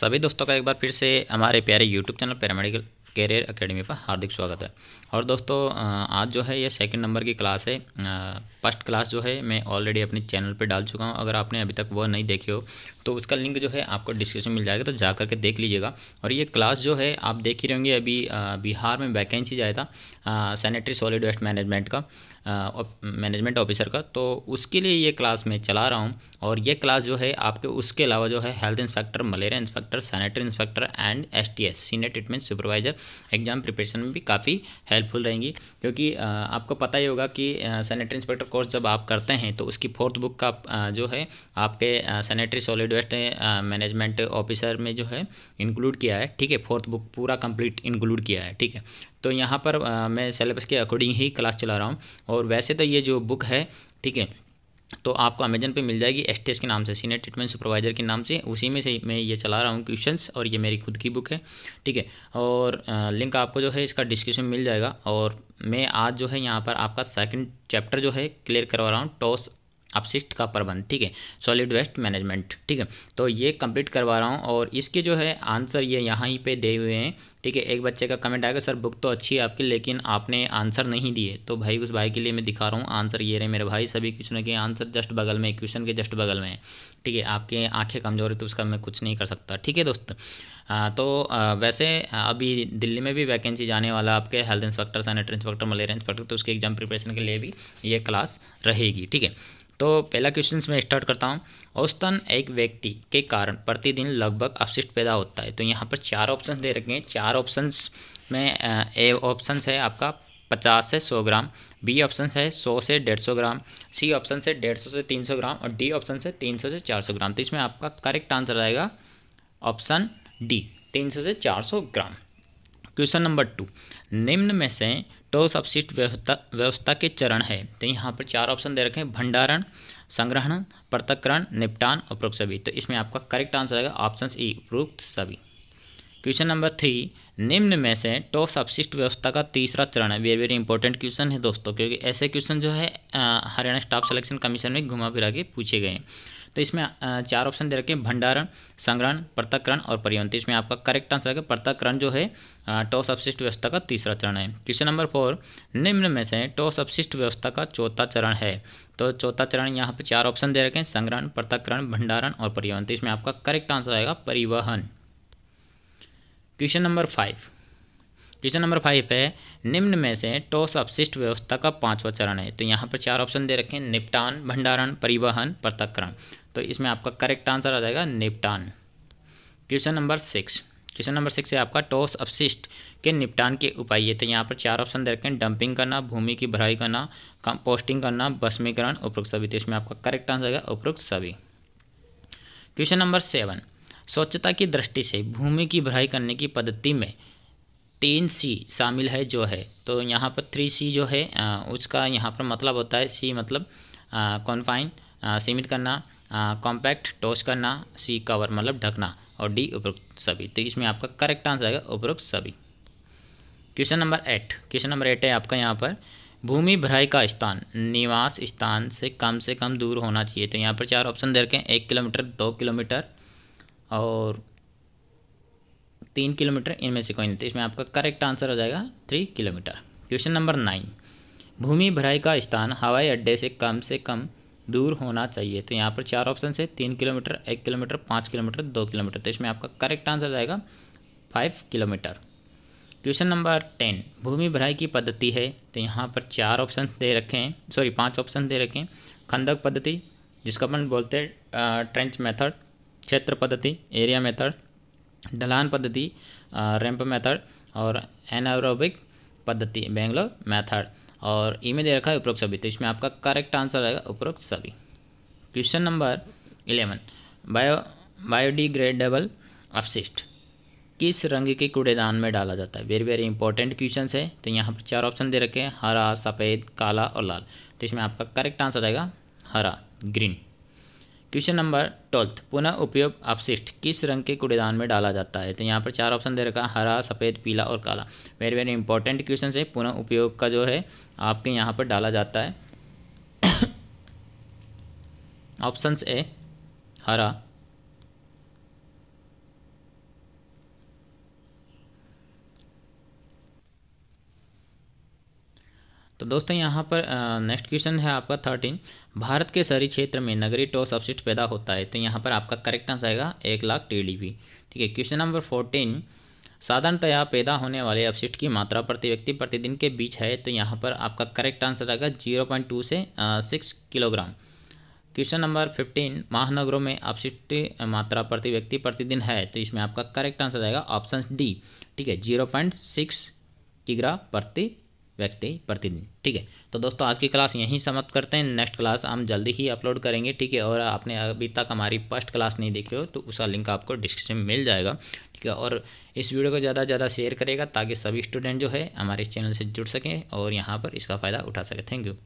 सभी दोस्तों का एक बार फिर से हमारे प्यारे YouTube channel paramedical career academy पर हार्दिक स्वागत है और दोस्तों आज जो है ये सेकंड नंबर की क्लास है फर्स्ट क्लास जो है मैं ऑलरेडी अपने चैनल पे डाल चुका हूँ अगर आपने अभी तक वो नहीं देखी हो तो उसका लिंक जो है आपको डिस्क्रिप्शन मिल जाएगा तो जा करके देख लीजिएगा और ये क्लास जो है आप देख ही रहेंगे अभी बिहार में वैकेंसी आया था सैनिटरी सॉलिड वेस्ट मैनेजमेंट का मैनेजमेंट ऑफिसर का तो उसके लिए ये क्लास मैं चला रहा हूँ और ये क्लास जो है आपके उसके अलावा जो है health inspector malaria inspector sanitary inspector and S T S senior treatment supervisor exam preparation में भी काफ़ी हेल्पफुल रहेंगी क्योंकि आपको पता ही होगा कि सैनिटरी इंस्पेक्टर कोर्स जब आप करते हैं तो उसकी फोर्थ बुक का जो है आपके sanitary solid waste management officer में जो है इंक्लूड किया है ठीक है फोर्थ बुक पूरा कंप्लीट इंक्लूड किया है ठीक है तो यहाँ पर आ, मैं सिलेबस के अकॉर्डिंग ही क्लास चला रहा हूँ और वैसे तो ये जो बुक है ठीक है तो आपको अमेजन पे मिल जाएगी एस के नाम से सीनियर ट्रीटमेंट सुपरवाइज़र के नाम से उसी में से मैं ये चला रहा हूँ क्वेश्चंस और ये मेरी खुद की बुक है ठीक है और लिंक आपको जो है इसका डिस्क्रिप्शन मिल जाएगा और मैं आज जो है यहाँ पर आपका सेकंड चैप्टर जो है क्लियर करवा रहा हूँ टॉस अपशिष्ट का प्रबंध ठीक है सॉलिड वेस्ट मैनेजमेंट ठीक है तो ये कंप्लीट करवा रहा हूँ और इसके जो है आंसर ये यहाँ ही पे दे हुए हैं ठीक है एक बच्चे का कमेंट आएगा सर बुक तो अच्छी है आपकी लेकिन आपने आंसर नहीं दिए तो भाई उस भाई के लिए मैं दिखा रहा हूँ आंसर ये रहे मेरे भाई सभी क्वेश्चन के आंसर जस्ट बगल में क्वेश्चन के जस्ट बगल में है ठीक है आपके आँखें कमज़ोर है तो उसका मैं कुछ नहीं कर सकता ठीक है दोस्त आ, तो आ, वैसे अभी दिल्ली में भी वैकेंसी जाने वाला आपके health inspector sanitary inspector malaria inspector तो उसके एग्जाम प्रिपरेशन के लिए भी ये क्लास रहेगी ठीक है तो पहला क्वेश्चन मैं स्टार्ट करता हूँ औसतन एक व्यक्ति के कारण प्रतिदिन लगभग अपशिष्ट पैदा होता है तो यहाँ पर चार ऑप्शन दे रखे हैं चार ऑप्शन में ए ऑप्शन है आपका पचास से सौ ग्राम बी ऑप्शन है सौ से डेढ़ सौ ग्राम सी ऑप्शन से डेढ़ सौ से तीन सौ ग्राम और डी ऑप्शन से तीन सौ से चार सौ ग्राम तो इसमें आपका करेक्ट आंसर आएगा ऑप्शन डी तीन सौ से चार सौ ग्राम क्वेश्चन नंबर टू निम्न में से टॉस सबसिट व्यवस्था व्यवस्था के चरण है तो यहाँ पर चार ऑप्शन दे रखे हैं भंडारण संग्रहण पृथककरण निपटान उपरोक्त सभी तो इसमें आपका करेक्ट आंसर आएगा ऑप्शन ई उपरोक्त सभी क्वेश्चन नंबर थ्री निम्न में से टॉस सबसिस्ट व्यवस्था का तीसरा चरण है वेरी वेरी इंपॉर्टेंट क्वेश्चन है दोस्तों क्योंकि ऐसे क्वेश्चन जो है हरियाणा स्टाफ सिलेक्शन कमीशन में घुमा फिरा के पूछे गए हैं तो इसमें चार ऑप्शन दे रखे हैं भंडारण संग्रहण पृथककरण और परिवहन तो इसमें आपका करेक्ट आंसर है पृथककरण जो है टॉस अपशिष्ट व्यवस्था का तीसरा चरण है क्वेश्चन नंबर फोर निम्न में से टॉस अपशिष्ट व्यवस्था का चौथा चरण है तो चौथा चरण यहाँ पर चार ऑप्शन दे रखे हैं संग्रहण पृथककरण भंडारण और परिवहन तो इसमें आपका करेक्ट आंसर आएगा परिवहन question number five question number five है निम्न में से टॉस अपशिष्ट व्यवस्था का पांचवा चरण है तो यहाँ पर चार ऑप्शन दे रखे हैं निपटान भंडारण परिवहन पृथक्करण तो इसमें आपका करेक्ट आंसर आ जाएगा निपटान question number six question number six है आपका टॉस अपशिष्ट के निपटान के उपाय है तो यहाँ पर चार ऑप्शन दे रखे हैं डंपिंग करना भूमि की भराई करना कंपोस्टिंग करना भस्मीकरण उपरोक्त सभी तो इसमें आपका करेक्ट आंसर आएगा उपरोक्त सभी क्वेश्चन नंबर सेवन स्वच्छता की दृष्टि से भूमि की भराई करने की पद्धति में तीन सी शामिल है जो है तो यहाँ पर थ्री सी जो है उसका यहाँ पर मतलब होता है सी मतलब कॉन्फाइन सीमित करना कॉम्पैक्ट टॉस करना सी कवर मतलब ढकना और डी उपरोक्त सभी तो इसमें आपका करेक्ट आंसर आएगा उपरोक्त सभी question number eight question number eight है आपका यहाँ पर भूमि भराई का स्थान निवास स्थान से कम से कम दूर होना चाहिए तो यहाँ पर चार ऑप्शन दे रखें एक किलोमीटर दो किलोमीटर और तीन किलोमीटर इनमें से कोई नहीं तो इसमें आपका करेक्ट आंसर हो जाएगा three kilometre question number nine भूमि भराई का स्थान हवाई अड्डे से कम से कम दूर होना चाहिए तो यहाँ पर चार ऑप्शन है तीन किलोमीटर एक किलोमीटर पाँच किलोमीटर दो किलोमीटर तो इसमें आपका करेक्ट आंसर जाएगा five kilometre question number ten भूमि भराई की पद्धति है तो यहाँ पर चार ऑप्शन दे रखे हैं सॉरी पांच ऑप्शन दे रखे हैं खंदक पद्धति जिसको अपन बोलते हैं ट्रेंच मेथड क्षेत्र पद्धति एरिया मेथड ढलान पद्धति रैम्प मेथड और एनारोबिक पद्धति बेंगलोर मेथड और ई में दे रखा है उपरोक्त सभी तो इसमें आपका करेक्ट आंसर रहेगा उपरोक्त सभी question number eleven bio biodegradable अपशिष्ट किस रंग के कूड़ेदान में डाला जाता है वेरी वेरी इंपॉर्टेंट क्वेश्चन है तो यहाँ पर चार ऑप्शन दे रखे हैं हरा सफ़ेद काला और लाल तो इसमें आपका करेक्ट आंसर रहेगा हरा ग्रीन क्वेश्चन नंबर ट्वेल्थ पुनः उपयोग अपशिष्ट किस रंग के कूड़ेदान में डाला जाता है तो यहाँ पर चार ऑप्शन दे रखा है हरा सफ़ेद पीला और काला वेरी वेरी इंपॉर्टेंट क्वेश्चन है पुनः उपयोग का जो है आपके यहाँ पर डाला जाता है ऑप्शन ए हरा तो दोस्तों यहाँ पर नेक्स्ट क्वेश्चन है आपका थर्टीन भारत के शहरी क्षेत्र में नगरी टॉस सब्सिडी पैदा होता है तो यहाँ पर आपका करेक्ट आंसर आएगा एक लाख टी ठीक है क्वेश्चन नंबर फोर्टीन साधारणतया पैदा होने वाले अपशिष्ट की मात्रा प्रति व्यक्ति प्रतिदिन के बीच है तो यहाँ पर आपका करेक्ट आंसर आएगा जीरो पॉइंट टू से six kilogram question number fifteen महानगरों में अपशिष्ट मात्रा प्रति व्यक्ति प्रतिदिन है तो इसमें आपका करेक्ट आंसर आएगा ऑप्शन डी ठीक है जीरो पॉइंट सिक्स किग्रा प्रति व्यक्ति प्रतिदिन ठीक है तो दोस्तों आज की क्लास यहीं समाप्त करते हैं नेक्स्ट क्लास हम जल्दी ही अपलोड करेंगे ठीक है और आपने अभी तक हमारी फर्स्ट क्लास नहीं देखी हो तो उसका लिंक आपको डिस्क्रिप्शन में मिल जाएगा ठीक है और इस वीडियो को ज़्यादा से ज़्यादा शेयर करेगा ताकि सभी स्टूडेंट जो है हमारे चैनल से जुड़ सकें और यहाँ पर इसका फ़ायदा उठा सकें थैंक यू